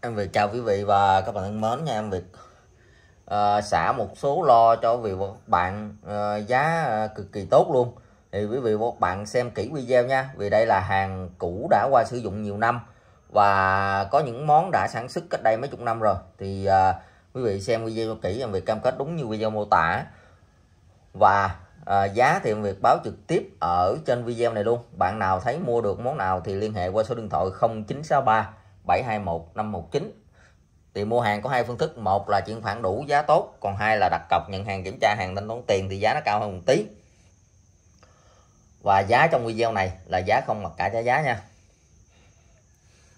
em Việt chào quý vị và các bạn thân mến nha em Việt à, xả một số lo cho quý vị và các bạn à, giá à, cực kỳ tốt luôn thì quý vị và các bạn xem kỹ video nha vì đây là hàng cũ đã qua sử dụng nhiều năm và có những món đã sản xuất cách đây mấy chục năm rồi thì à, quý vị xem video kỹ em Việt cam kết đúng như video mô tả và à, giá thì em Việt báo trực tiếp ở trên video này luôn bạn nào thấy mua được món nào thì liên hệ qua số điện thoại 0963 721 519 thì mua hàng có hai phương thức một là chuyển khoản đủ giá tốt còn hai là đặt cọc nhận hàng kiểm tra hàng thanh toán tiền thì giá nó cao hơn một tí và giá trong video này là giá không mặc cả trả giá nha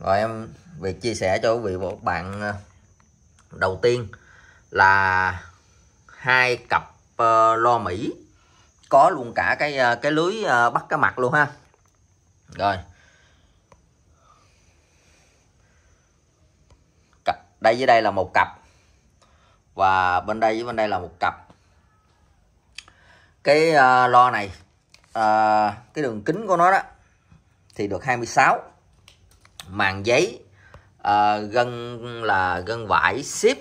rồi em việc chia sẻ cho quý vị và các bạn ờ, đầu tiên là hai cặp ờ, lo mỹ có luôn cả cái ờ, cái lưới bắt cá mặt luôn ha rồi đây với đây là một cặp và bên đây với bên đây là một cặp cái uh, lo này uh, cái đường kính của nó đó thì được 26 màn giấy uh, gân là gân vải ship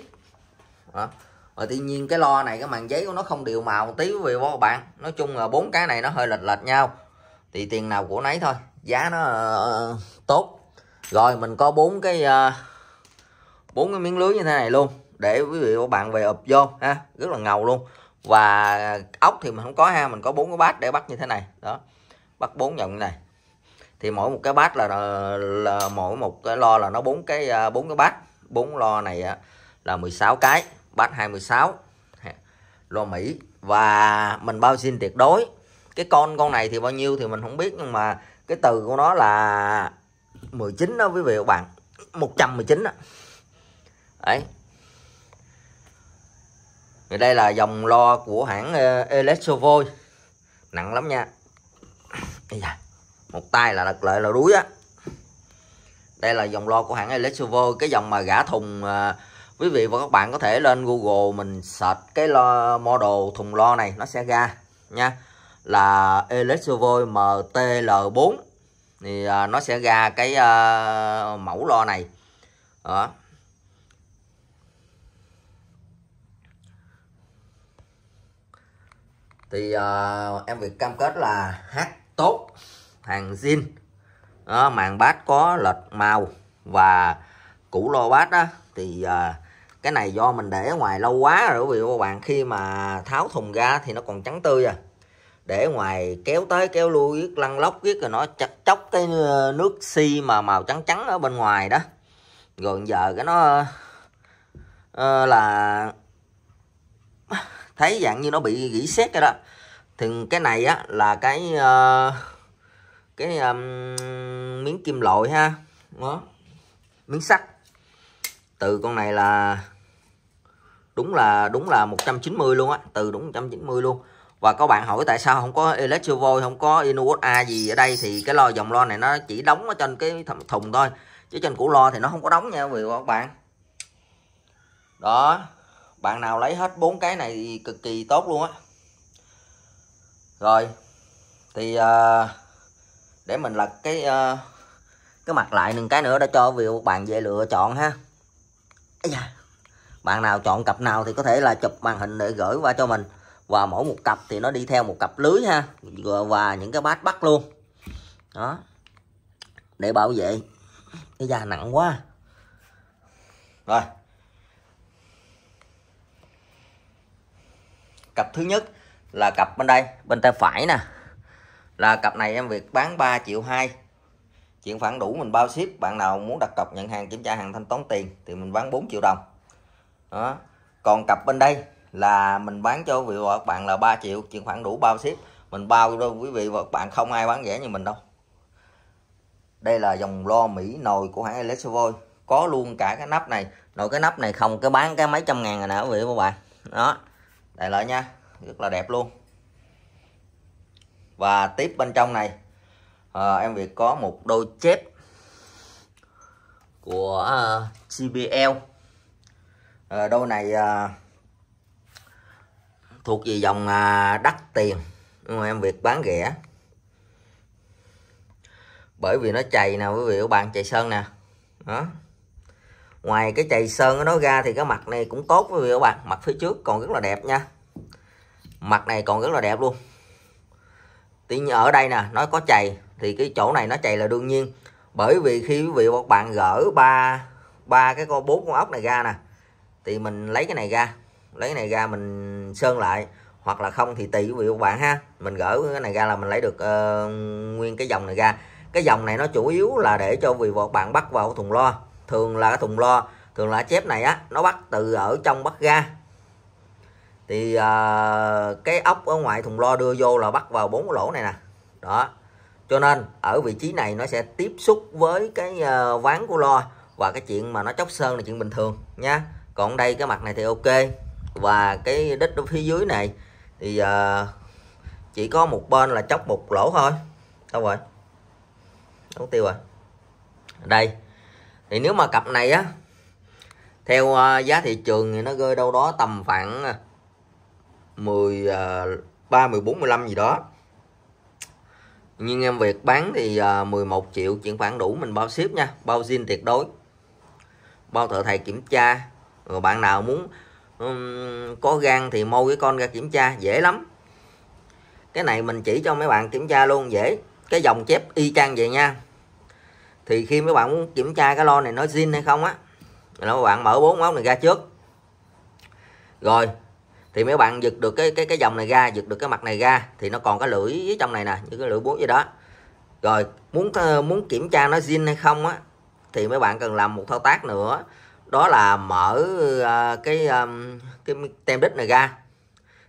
đó. rồi tuy nhiên cái lo này cái màn giấy của nó không đều màu một tí quý vị các bạn nói chung là bốn cái này nó hơi lệch lệch nhau thì tiền nào của nấy thôi giá nó uh, tốt rồi mình có bốn cái uh, bốn cái miếng lưới như thế này luôn để quý vị và bạn về ụp vô ha rất là ngầu luôn và ốc thì mình không có ha mình có bốn cái bát để bắt như thế này đó bắt bốn vòng này thì mỗi một cái bát là, là, là mỗi một cái lo là nó bốn cái à, bốn cái bát bốn lo này à, là 16 cái bát 26 lo Mỹ và mình bao xin tuyệt đối cái con con này thì bao nhiêu thì mình không biết nhưng mà cái từ của nó là 19 đó quý vị và bạn 119 đó đấy thì đây là dòng lo của hãng ờ, Electrovoi nặng lắm nha một tay là đặt lại là đuối á đây là dòng lo của hãng Electrovoi cái dòng mà gã thùng ờ, quý vị và các bạn có thể lên Google mình search cái lo model thùng lo này nó sẽ ra nha là Electrovoi MTL4 thì ờ, nó sẽ ra cái mẫu lo này đó thì uh, em việc cam kết là hát tốt hàng zin đó, ờ, màn bát có lệch màu và củ lô bát đó thì uh, cái này do mình để ngoài lâu quá rồi vì các bạn khi mà tháo thùng ra thì nó còn trắng tươi à để ngoài kéo tới kéo lui viết lăn lóc viết rồi nó chặt chóc cái nước xi mà màu trắng trắng ở bên ngoài đó rồi giờ cái nó uh, là thấy dạng như nó bị gỉ xét cái đó thì cái này á là cái uh, cái um, miếng kim loại ha đó miếng sắt từ con này là đúng là đúng là 190 luôn á từ đúng 190 luôn và có bạn hỏi tại sao không có electrovol không có inuot a gì ở đây thì cái lo dòng lo này nó chỉ đóng ở trên cái thùng thôi chứ trên củ lo thì nó không có đóng nha quý vị và các bạn đó bạn nào lấy hết bốn cái này thì cực kỳ tốt luôn á rồi thì à, để mình lật cái à, cái mặt lại một cái nữa để cho vì bạn về lựa chọn ha Ây da. bạn nào chọn cặp nào thì có thể là chụp màn hình để gửi qua cho mình và mỗi một cặp thì nó đi theo một cặp lưới ha và những cái bát bắt luôn đó để bảo vệ cái da nặng quá rồi cặp thứ nhất là cặp bên đây bên tay phải nè là cặp này em việc bán 3 triệu 2 chuyện phản đủ mình bao ship bạn nào muốn đặt cọc nhận hàng kiểm tra hàng thanh toán tiền thì mình bán 4 triệu đồng đó còn cặp bên đây là mình bán cho vị và các bạn là 3 triệu chuyển khoản đủ bao ship mình bao đâu quý vị và các bạn không ai bán rẻ như mình đâu đây là dòng lo mỹ nồi của hãng Electrovoi có luôn cả cái nắp này nồi cái nắp này không cái bán cái mấy trăm ngàn rồi nè quý vị và các bạn đó đây lại nha Rất là đẹp luôn Và tiếp bên trong này à, Em Việt có một đôi chép Của CBL à, à, Đôi này uh, Thuộc về dòng uh, đắt tiền Nhưng mà em Việt bán rẻ bởi vì nó chày nè quý vị các bạn chày sơn nè đó ngoài cái chày sơn nó ra thì cái mặt này cũng tốt với các bạn mặt phía trước còn rất là đẹp nha mặt này còn rất là đẹp luôn tuy nhiên ở đây nè nó có chày thì cái chỗ này nó chày là đương nhiên bởi vì khi quý vị và các bạn gỡ ba ba cái con bốn con ốc này ra nè thì mình lấy cái này ra lấy cái này ra mình sơn lại hoặc là không thì tùy quý vị và các bạn ha mình gỡ cái này ra là mình lấy được uh, nguyên cái dòng này ra cái dòng này nó chủ yếu là để cho quý vị và các bạn bắt vào thùng loa thường là cái thùng lo thường là chép này á nó bắt từ ở trong bắt ra thì uh, cái ốc ở ngoài thùng lo đưa vô là bắt vào bốn lỗ này nè đó cho nên ở vị trí này nó sẽ tiếp xúc với cái uh, ván của lo và cái chuyện mà nó chóc sơn là chuyện bình thường nha còn đây cái mặt này thì ok và cái đít ở phía dưới này thì uh, chỉ có một bên là chóc một lỗ thôi đâu rồi đóng tiêu rồi đây thì nếu mà cặp này á theo à, giá thị trường thì nó rơi đâu đó tầm khoảng 10 3 14 15 gì đó nhưng em việc bán thì 11 à, triệu chuyển khoản đủ mình bao ship nha bao zin tuyệt đối bao thợ thầy kiểm tra rồi bạn nào muốn um, có gan thì mua cái con ra kiểm tra dễ lắm cái này mình chỉ cho mấy bạn kiểm tra luôn dễ cái dòng chép y chang vậy nha thì khi mấy bạn muốn kiểm tra cái lo này nó zin hay không á là mấy bạn mở bốn móc này ra trước rồi thì mấy bạn giật được cái cái cái dòng này ra giật được cái mặt này ra thì nó còn cái lưỡi ở trong này nè như cái lưỡi búa gì đó rồi muốn ờ, muốn kiểm tra nó zin hay không á thì mấy bạn cần làm một thao tác nữa đó là mở uh, cái um, cái tem đít này ra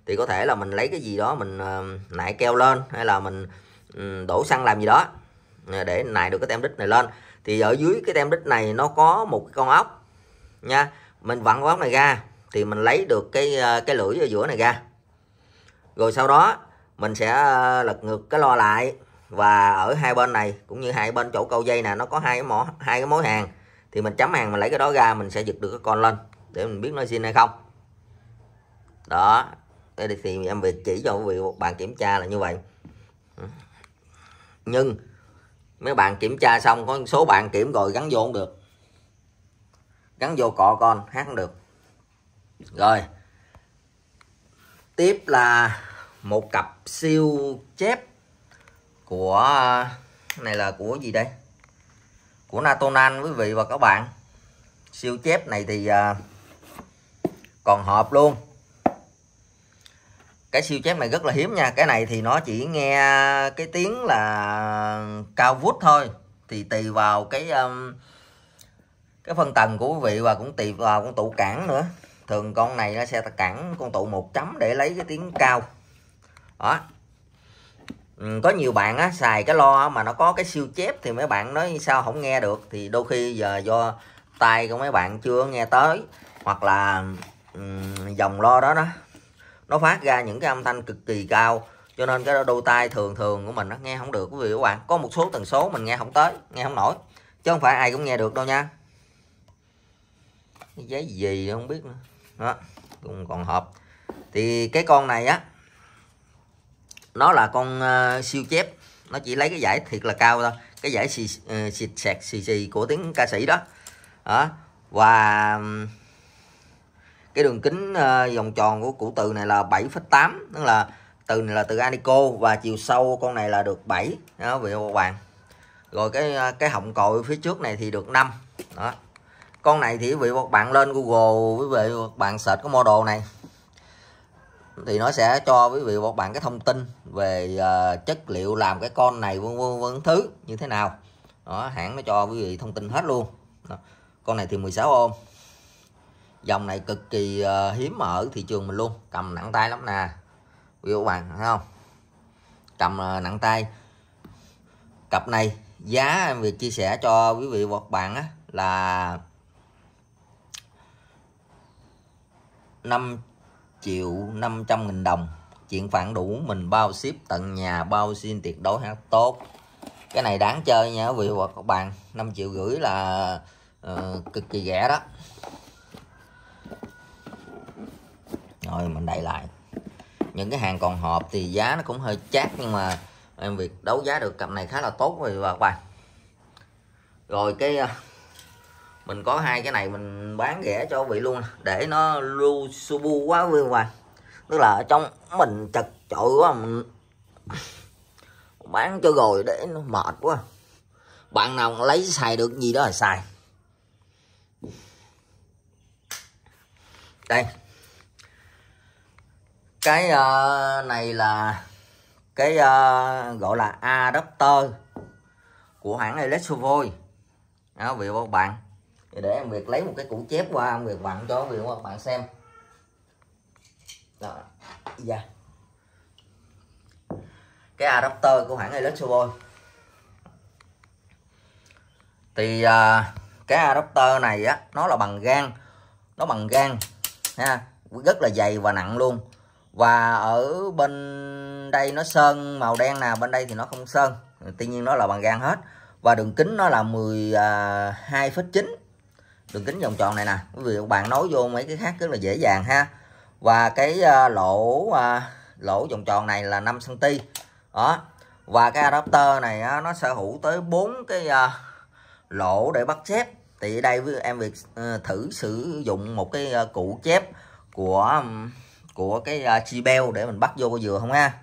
thì có thể là mình lấy cái gì đó mình uh, nại keo lên hay là mình um, đổ xăng làm gì đó để nại được cái tem đít này lên thì ở dưới cái tem đít này nó có một con ốc nha mình vặn con ốc này ra thì mình lấy được cái ờ, cái lưỡi ở giữa này ra rồi sau đó mình sẽ ờ, lật ngược cái lo lại và ở hai bên này cũng như hai bên chỗ câu dây nè nó có hai cái mỏ hai cái mối hàng thì mình chấm hàng mình lấy cái đó ra mình sẽ giật được cái con lên để mình biết nó xin hay không đó đây thì em việc chỉ cho quý vị một bạn kiểm tra là như vậy ừ. nhưng mấy bạn kiểm tra xong có số bạn kiểm rồi gắn vô không được gắn vô cọ con hát không được rồi tiếp là một cặp siêu chép của này là của gì đây của Natonan quý vị và các bạn siêu chép này thì à, còn hộp luôn cái siêu chép này rất là hiếm nha cái này thì nó chỉ nghe cái tiếng là cao vút thôi thì tùy vào cái um, cái phân tầng của quý vị và cũng tùy vào con tụ cản nữa thường con này nó sẽ cản con tụ một chấm để lấy cái tiếng cao đó ừ, có nhiều bạn á, xài cái lo mà nó có cái siêu chép thì mấy bạn nói sao không nghe được thì đôi khi giờ do tay của mấy bạn chưa nghe tới hoặc là um, dòng lo đó đó nó phát ra những cái âm thanh cực kỳ cao cho nên cái đôi tai thường thường của mình nó nghe không được quý vị các bạn có một số tần số mình nghe không tới nghe không nổi chứ không phải ai cũng nghe được đâu nha cái giấy gì không biết nữa đó cũng còn hộp thì cái con này á nó là con uh, siêu chép nó chỉ lấy cái giải thiệt là cao thôi cái giải xì ờ, xì xì xì của tiếng ca sĩ đó đó và cái đường kính ờ, vòng tròn của củ từ này là 7,8 tức là từ này là từ Anico và chiều sâu con này là được 7 đó vị các bạn rồi cái ờ, cái họng còi phía trước này thì được 5 đó con này thì vị các bạn lên Google với vị các bạn search cái model này thì nó sẽ cho quý vị và các bạn cái thông tin về uh, chất liệu làm cái con này vân vân vân thứ như thế nào đó hãng nó cho quý vị thông tin hết luôn đó. con này thì 16 ôm dòng này cực kỳ ờ, hiếm ở thị trường mình luôn cầm nặng tay lắm nè quý các bạn thấy không cầm ờ, nặng tay cặp này giá em việc chia sẻ cho quý vị và các bạn á, là 5 triệu 500 nghìn đồng chuyện phản đủ mình bao ship tận nhà bao xin tuyệt đối hát tốt cái này đáng chơi nha quý vị và các bạn 5 triệu rưỡi là uh, cực kỳ rẻ đó rồi mình đậy lại những cái hàng còn hộp thì giá nó cũng hơi chát nhưng mà em việc đấu giá được cặp này khá là tốt rồi các bạn rồi cái à, mình có hai cái này mình bán rẻ cho vị luôn để nó lưu subu quá vui hoài tức là ở trong mình chật chội quá mình bán cho rồi để nó mệt quá bạn nào lấy xài được gì đó là xài đây cái uh, này là cái uh, gọi là adapter của hãng Electrovoi đó vì các bạn thì để em việc lấy một cái củ chép qua em việc bạn cho vì các bạn xem đó dạ cái adapter của hãng Electrovoi thì uh, cái adapter này á nó là bằng gan nó bằng gan ha rất là dày và nặng luôn và ở bên đây nó sơn màu đen nào bên đây thì nó không sơn tuy nhiên nó là bằng gan hết và đường kính nó là 12,9 à, đường kính vòng tròn này nè quý vị bạn nối vô mấy cái khác rất là dễ dàng ha và cái à, lỗ à, lỗ vòng tròn này là 5 cm đó và cái adapter này nó sở hữu tới 4 cái lỗ để bắt chép thì đây em việc thử sử dụng một cái cụ chép của của cái à, chi beo để mình bắt vô dừa không ha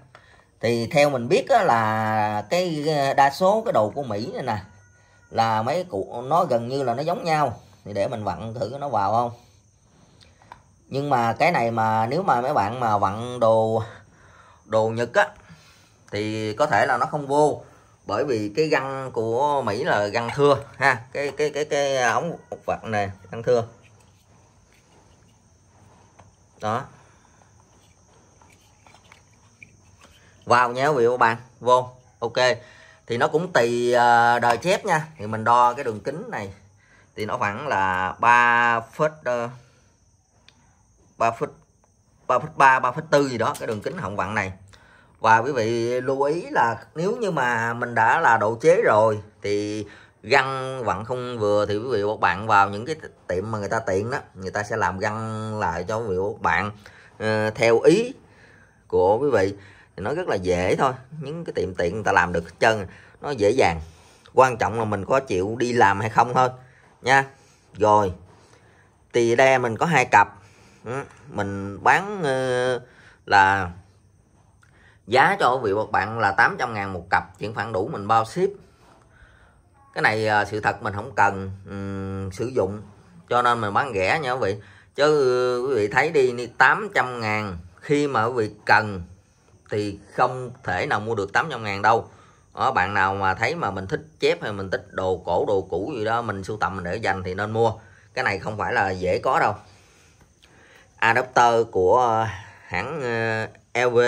thì theo mình biết là cái à, đa số cái đồ của Mỹ này nè là mấy cụ nó gần như là nó giống nhau thì để mình vặn thử nó vào không nhưng mà cái này mà nếu mà mấy bạn mà vặn đồ đồ Nhật á thì có thể là nó không vô bởi vì cái găng của Mỹ là găng thưa ha cái cái cái cái ống vặn này găng thưa đó vào nhé quý vị và bạn vô ok thì nó cũng tùy à, đời chép nha thì mình đo cái đường kính này thì nó khoảng là 3 phút 3 ờ, phút 3 phút 3 3 phút 4 gì đó cái đường kính họng vặn này và quý vị lưu ý là nếu như mà mình đã là độ chế rồi thì găng vặn không vừa thì quý vị và bạn vào những cái tiệm mà người ta tiện đó người ta sẽ làm găng lại cho quý vị và bạn uh, theo ý của quý vị thì nó rất là dễ thôi những cái tiệm tiện người ta làm được hết trơn nó dễ dàng quan trọng là mình có chịu đi làm hay không thôi nha rồi thì đây mình có hai cặp ừ. mình bán ờ, là giá cho quý vị một bạn là 800 ngàn một cặp chuyển khoản đủ mình bao ship cái này ờ, sự thật mình không cần um, sử dụng cho nên mình bán rẻ nha quý vị chứ ờ, quý vị thấy đi 800 ngàn khi mà quý vị cần thì không thể nào mua được 800 ngàn đâu đó, ờ, bạn nào mà thấy mà mình thích chép hay mình thích đồ cổ đồ cũ gì đó mình sưu tầm mình để dành thì nên mua cái này không phải là dễ có đâu adapter của ờ, hãng ờ, LV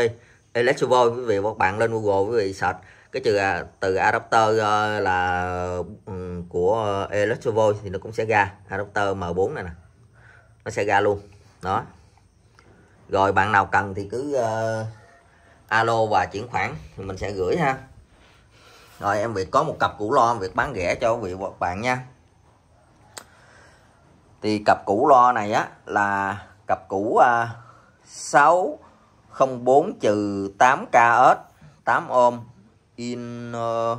Electrovoy quý vị các bạn lên Google quý vị search cái từ à, từ adapter là ừ, của Electrovoy thì nó cũng sẽ ra adapter M4 này nè nó sẽ ra luôn đó rồi bạn nào cần thì cứ uh, alo và chuyển khoản thì mình sẽ gửi ha rồi em việc có một cặp củ lo việc bán rẻ cho quý vị bạn nha thì cặp củ lo này á là cặp củ à, 604 trừ 8 KS 8 ôm in uh, ờ,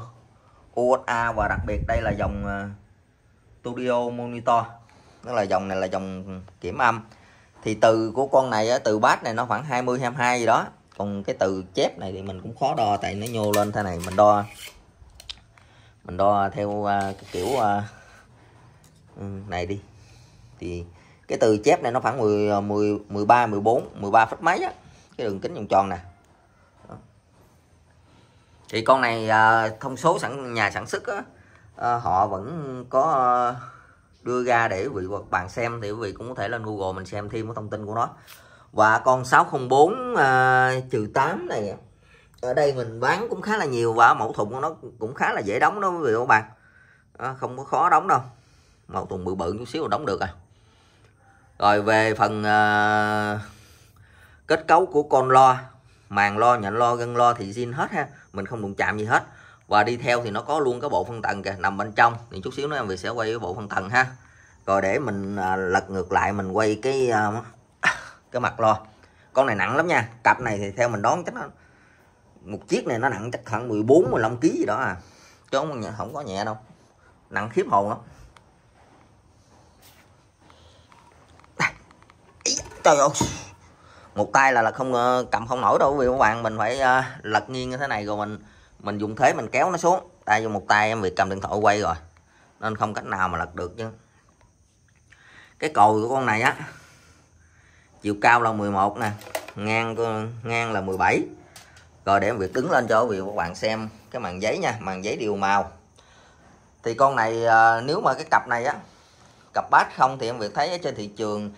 USA và đặc biệt đây là dòng uh, studio monitor tức là dòng này là dòng kiểm âm thì từ của con này từ bát này nó khoảng 20 22 gì đó còn cái từ chép này thì mình cũng khó đo tại nó nhô lên thế này mình đo mình đo theo uh, cái kiểu uh, này đi thì cái từ chép này nó khoảng 10 10 13 14 13 phút mấy á cái đường kính vòng tròn nè thì con này uh, thông số sẵn nhà sản xuất á uh, họ vẫn có uh, đưa ra để quý vị bạn xem thì quý vị cũng có thể lên Google mình xem thêm cái thông tin của nó và con 604 à, trừ 8 này ở đây mình bán cũng khá là nhiều và mẫu thùng của nó cũng khá là dễ đóng đó quý vị các bạn à, không có khó đóng đâu mẫu thùng bự bự chút xíu là đóng được à rồi về phần à, kết cấu của con lo màng lo nhận lo gân lo thì zin hết ha mình không đụng chạm gì hết và đi theo thì nó có luôn cái bộ phân tầng kìa nằm bên trong thì chút xíu nữa em sẽ quay cái bộ phân tầng ha rồi để mình à, lật ngược lại mình quay cái à, cái mặt lo con này nặng lắm nha cặp này thì theo mình đoán chắc nó một chiếc này nó nặng chắc khoảng 14 15 kg gì đó à chứ không, không có nhẹ đâu nặng khiếp hồn lắm trời ơi một tay là là không ờ, cầm không nổi đâu vì các bạn mình phải ờ, lật nghiêng như thế này rồi mình mình dùng thế mình kéo nó xuống tại vì một tay em việc cầm điện thoại quay rồi nên không cách nào mà lật được chứ cái cồi của con này á chiều cao là 11 nè ngang ngang là 17 rồi để em việc đứng lên cho quý vị các bạn xem cái màn giấy nha màn giấy điều màu thì con này à, nếu mà cái cặp này á cặp bát không thì em việc thấy ở trên thị trường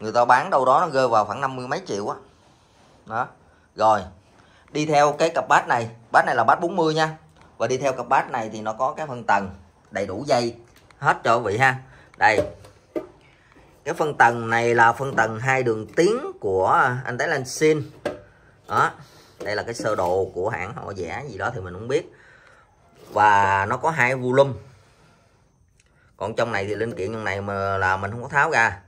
người ta bán đâu đó nó rơi vào khoảng 50 mấy triệu á đó. đó rồi đi theo cái cặp bát này bát này là bát 40 nha và đi theo cặp bát này thì nó có cái phân tầng đầy đủ dây hết cho quý vị ha đây cái phân tầng này là phân tầng hai đường tiến của anh Thái Lan Xin đó đây là cái sơ đồ của hãng họ vẽ gì đó thì mình không biết và nó có hai volume còn trong này thì linh kiện trong này mà là mình không có tháo ra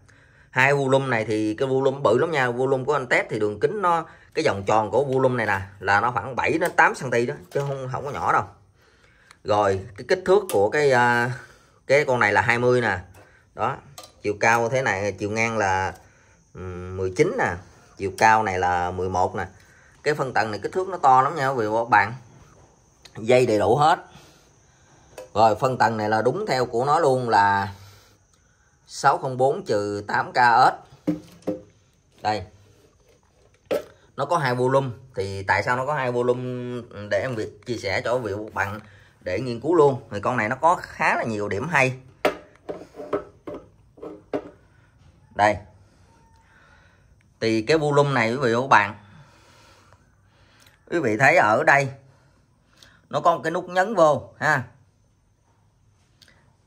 hai volume này thì cái volume bự lắm nha volume của anh test thì đường kính nó cái vòng tròn của volume này nè là nó khoảng 7 đến 8 cm đó chứ không không có nhỏ đâu rồi cái kích thước của cái à, cái con này là 20 nè đó chiều cao thế này chiều ngang là 19 nè chiều cao này là 11 nè cái phân tầng này kích thước nó to lắm nha vì các bạn dây đầy đủ hết rồi phân tầng này là đúng theo của nó luôn là 604 trừ 8KS đây nó có hai volume thì tại sao nó có hai volume để em việc chia sẻ cho vị bạn để nghiên cứu luôn thì con này nó có khá là nhiều điểm hay đây thì cái volume này quý vị và các bạn quý vị thấy ở đây nó có một cái nút nhấn vô ha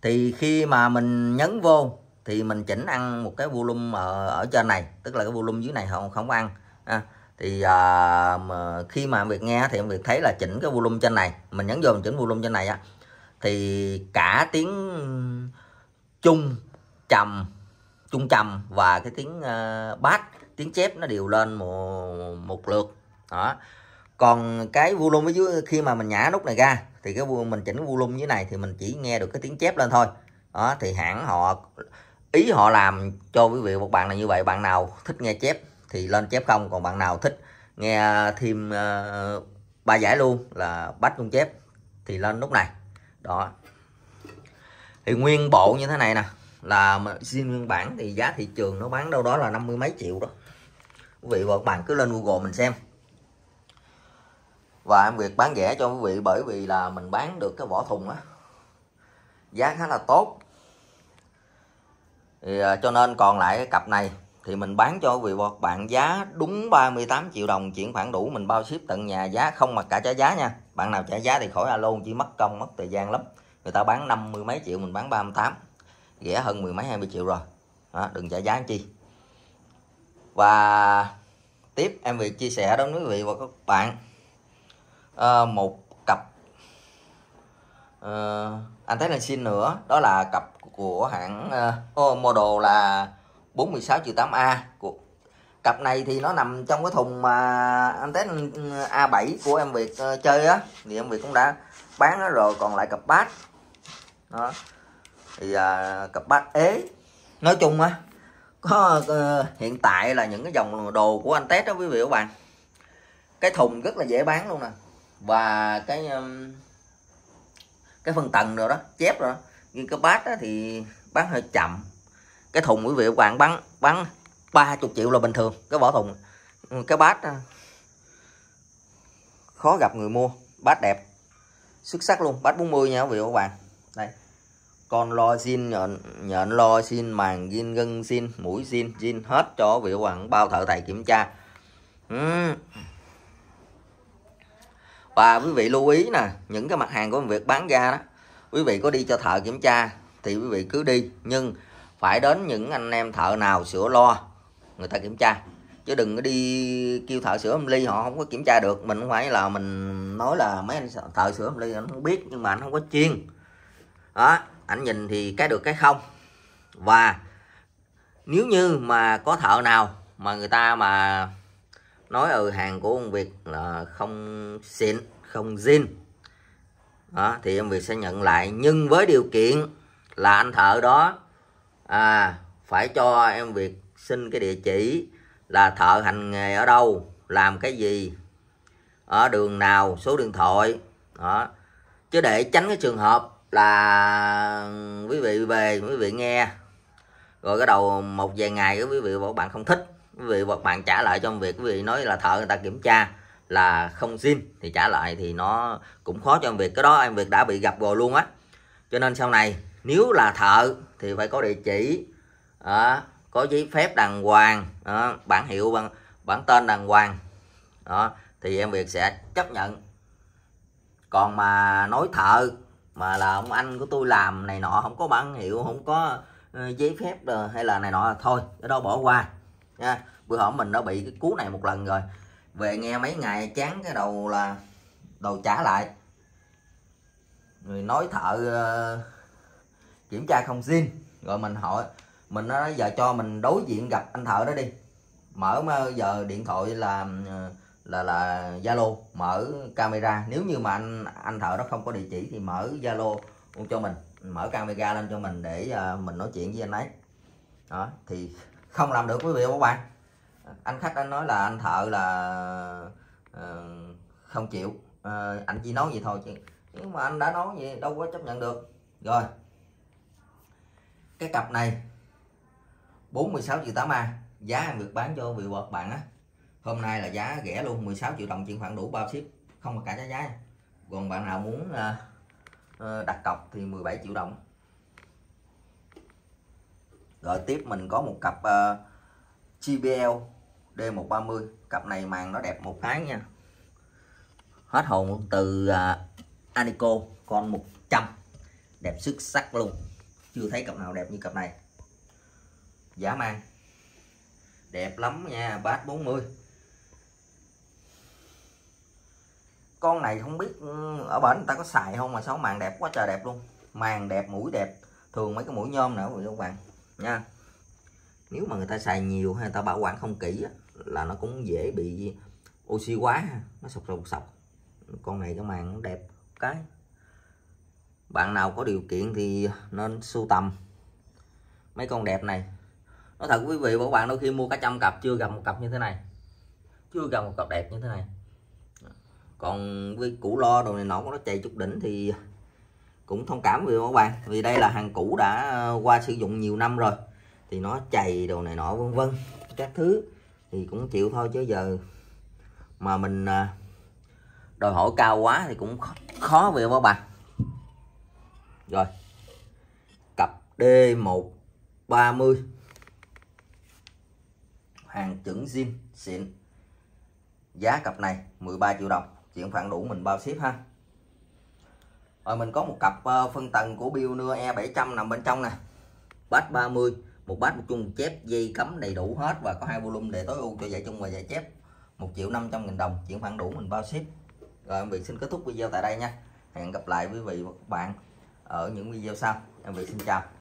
thì khi mà mình nhấn vô thì mình chỉnh ăn một cái volume ở, ở trên này tức là cái volume dưới này họ không ăn ha. thì à, mà khi mà việc nghe thì việc thấy là chỉnh cái volume trên này mình nhấn vô mình chỉnh volume trên này á thì cả tiếng chung trầm trung trầm và cái tiếng uh, bass tiếng chép nó đều lên một, một lượt đó còn cái volume ở dưới khi mà mình nhả nút này ra thì cái mình chỉnh cái volume dưới này thì mình chỉ nghe được cái tiếng chép lên thôi đó thì hãng họ ý họ làm cho quý vị một bạn là như vậy bạn nào thích nghe chép thì lên chép không còn bạn nào thích nghe thêm uh, ba giải luôn là bách luôn chép thì lên nút này đó thì nguyên bộ như thế này nè là sim nguyên bản thì giá thị trường nó bán đâu đó là năm mươi mấy triệu đó quý vị và các bạn cứ lên Google mình xem và em việc bán rẻ cho quý vị bởi vì là mình bán được cái vỏ thùng á giá khá là tốt thì à, cho nên còn lại cái cặp này thì mình bán cho quý vị và các bạn giá đúng 38 triệu đồng chuyển khoản đủ mình bao ship tận nhà giá không mặc cả trả giá nha bạn nào trả giá thì khỏi alo chỉ mất công mất thời gian lắm người ta bán năm mươi mấy triệu mình bán 38 rẻ hơn mười mấy 20 triệu rồi đó, đừng trả giá chi và tiếp em việc chia sẻ đến quý vị và các bạn à, một cặp à, là xin nữa đó là cặp của hãng uh, model là 46 triệu 8A của cặp này thì nó nằm trong cái thùng mà anh antenna ừ, A7 của em Việt uh, chơi á thì em Việt cũng đã bán nó rồi còn lại cặp bát đó thì à, cặp bát ế nói chung á có ờ, hiện tại là những cái dòng đồ của anh test đó quý vị các bạn cái thùng rất là dễ bán luôn nè và cái cái phần tầng rồi đó chép rồi đó. nhưng cái bát thì bán hơi chậm cái thùng quý vị các bạn bán bán 30 triệu là bình thường cái vỏ thùng cái bát khó gặp người mua bát đẹp xuất sắc luôn bát 40 nha quý vị các bạn đây con lo xin nhận nhận lo xin màng xin gân xin mũi xin xin hết cho vị quản bao thợ thầy kiểm tra và quý vị lưu ý nè những cái mặt hàng của việc bán ra đó quý vị có đi cho thợ kiểm tra thì quý vị cứ đi nhưng phải đến những anh em thợ nào sửa lo người ta kiểm tra chứ đừng có đi kêu thợ sửa âm ly họ không có kiểm tra được mình không phải là mình nói là mấy anh thợ sửa âm ly anh không biết nhưng mà anh không có chuyên đó ảnh nhìn thì cái được cái không và nếu như mà có thợ nào mà người ta mà nói ở hàng của ông Việt là không xịn không zin đó, thì ông Việt sẽ nhận lại nhưng với điều kiện là anh thợ đó à, phải cho em Việt xin cái địa chỉ là thợ hành nghề ở đâu làm cái gì ở đường nào số điện thoại đó chứ để tránh cái trường hợp là ừ, quý vị về quý vị nghe rồi cái đầu một vài ngày quý vị và các bạn không thích quý vị và các bạn trả lại trong việc quý vị nói là thợ người ta kiểm tra là không xin thì trả lại thì nó cũng khó cho em việc cái đó em việc đã bị gặp rồi luôn á cho nên sau này nếu là thợ thì phải có địa chỉ à, có giấy phép đàng hoàng à, bản hiệu bằng bản tên đàng hoàng đó ờ, à, thì em việc sẽ chấp nhận còn mà nói thợ mà là ông anh của tôi làm này nọ không có bằng hiệu không có ờ, giấy phép hay là này nọ thôi cái đó bỏ qua nha bữa hổm mình đã bị cái cú này một lần rồi về nghe mấy ngày chán cái đầu là đầu trả lại người nói thợ ờ, kiểm tra không xin rồi mình hỏi mình nó giờ cho mình đối diện gặp anh thợ đó đi mở giờ điện thoại là uh, là là Zalo mở camera nếu như mà anh anh thợ nó không có địa chỉ thì mở Zalo cho mình mở camera lên cho mình để à, mình nói chuyện với anh ấy đó thì không làm được quý vị và các bạn anh khách anh nói là anh thợ là uh, không chịu uh, anh chỉ nói vậy thôi chứ nhưng mà anh đã nói vậy đâu có chấp nhận được rồi cái cặp này 46 triệu 8 a giá hàng được bán cho vị vợ bạn á hôm nay là giá rẻ luôn 16 triệu đồng chuyển khoản đủ bao ship không cả giá giá còn bạn nào muốn ờ, ờ, đặt cọc thì 17 triệu đồng rồi tiếp mình có một cặp uh, JBL D130 cặp này màn nó đẹp một cái nha hết hồn từ uh, Anico con 100 đẹp xuất sắc luôn chưa thấy cặp nào đẹp như cặp này giả mang đẹp lắm nha bát 40 con này không biết ừ, ở bển người ta có xài không mà sao màn đẹp quá trời đẹp luôn màn đẹp mũi đẹp thường mấy cái mũi nhôm nữa rồi các bạn nha nếu mà người ta xài nhiều hay người ta bảo quản không kỹ là nó cũng dễ bị oxy quá nó sọc sọc sọc con này cái màn nó đẹp cái bạn nào có điều kiện thì nên sưu tầm mấy con đẹp này nó thật quý vị của bạn đôi khi mua cả trăm cặp chưa gặp một cặp như thế này chưa gặp một cặp đẹp như thế này còn với cũ lo đồ này nọ của nó chạy chút đỉnh thì cũng thông cảm với các bạn vì đây là hàng cũ đã ờ, qua sử dụng nhiều năm rồi thì nó chày đồ này nọ vân vân các thứ thì cũng chịu thôi chứ giờ mà mình ờ, đòi hỏi cao quá thì cũng khó, khó về các bạn rồi cặp D130 hàng chuẩn zin xịn giá cặp này 13 triệu đồng chuyện phản đủ mình bao ship ha rồi mình có một cặp ờ, phân tầng của Pioneer E700 nằm bên trong nè bát 30 một bát một chung một chép dây cấm đầy đủ hết và có hai volume để tối ưu cho giải chung và giải chép 1 triệu 500 nghìn đồng chuyển khoản đủ mình bao ship rồi em Việt xin kết thúc video tại đây nha hẹn gặp lại quý vị và các bạn ở những video sau em Việt xin chào